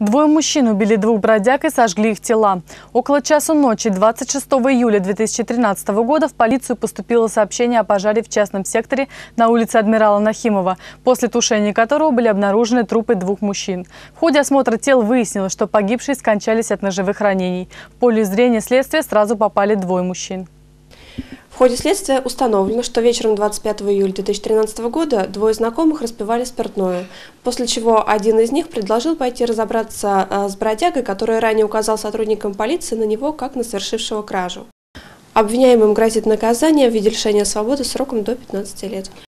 Двое мужчин убили двух бродяг и сожгли их тела. Около часу ночи 26 июля 2013 года в полицию поступило сообщение о пожаре в частном секторе на улице Адмирала Нахимова, после тушения которого были обнаружены трупы двух мужчин. В ходе осмотра тел выяснилось, что погибшие скончались от ножевых ранений. В поле зрения следствия сразу попали двое мужчин ходе следствия установлено, что вечером 25 июля 2013 года двое знакомых распивали спиртное, после чего один из них предложил пойти разобраться а, с бродягой, который ранее указал сотрудникам полиции на него как на совершившего кражу. Обвиняемым грозит наказание в виде лишения свободы сроком до 15 лет.